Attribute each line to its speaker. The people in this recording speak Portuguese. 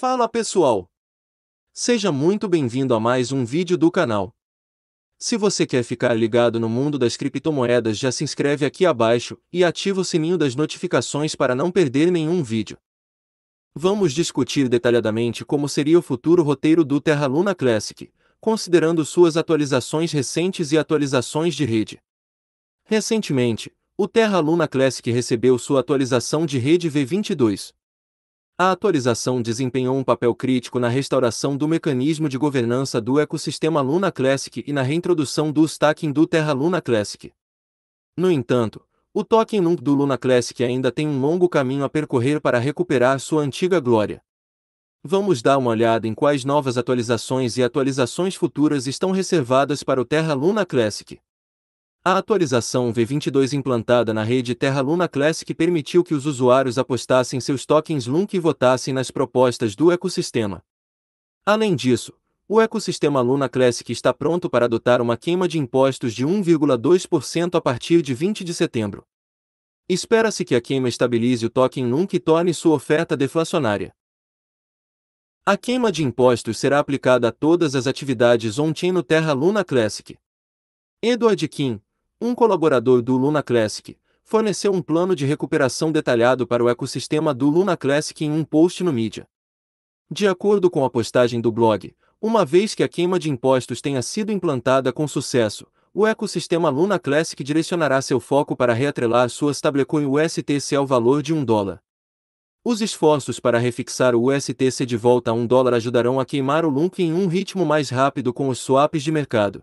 Speaker 1: Fala pessoal! Seja muito bem-vindo a mais um vídeo do canal. Se você quer ficar ligado no mundo das criptomoedas já se inscreve aqui abaixo e ativa o sininho das notificações para não perder nenhum vídeo. Vamos discutir detalhadamente como seria o futuro roteiro do Terra Luna Classic, considerando suas atualizações recentes e atualizações de rede. Recentemente, o Terra Luna Classic recebeu sua atualização de rede V22, a atualização desempenhou um papel crítico na restauração do mecanismo de governança do ecossistema Luna Classic e na reintrodução do stacking do Terra Luna Classic. No entanto, o token LUNC do Luna Classic ainda tem um longo caminho a percorrer para recuperar sua antiga glória. Vamos dar uma olhada em quais novas atualizações e atualizações futuras estão reservadas para o Terra Luna Classic. A atualização V22 implantada na rede Terra Luna Classic permitiu que os usuários apostassem seus tokens LUNC e votassem nas propostas do ecossistema. Além disso, o ecossistema Luna Classic está pronto para adotar uma queima de impostos de 1,2% a partir de 20 de setembro. Espera-se que a queima estabilize o token LUNC e torne sua oferta deflacionária. A queima de impostos será aplicada a todas as atividades on-chain no Terra Luna Classic. Edward Kim, um colaborador do Luna Classic, forneceu um plano de recuperação detalhado para o ecossistema do Luna Classic em um post no mídia. De acordo com a postagem do blog, uma vez que a queima de impostos tenha sido implantada com sucesso, o ecossistema Luna Classic direcionará seu foco para reatrelar sua stablecoin USTC ao valor de um dólar. Os esforços para refixar o USTC de volta a um dólar ajudarão a queimar o LUNC em um ritmo mais rápido com os swaps de mercado.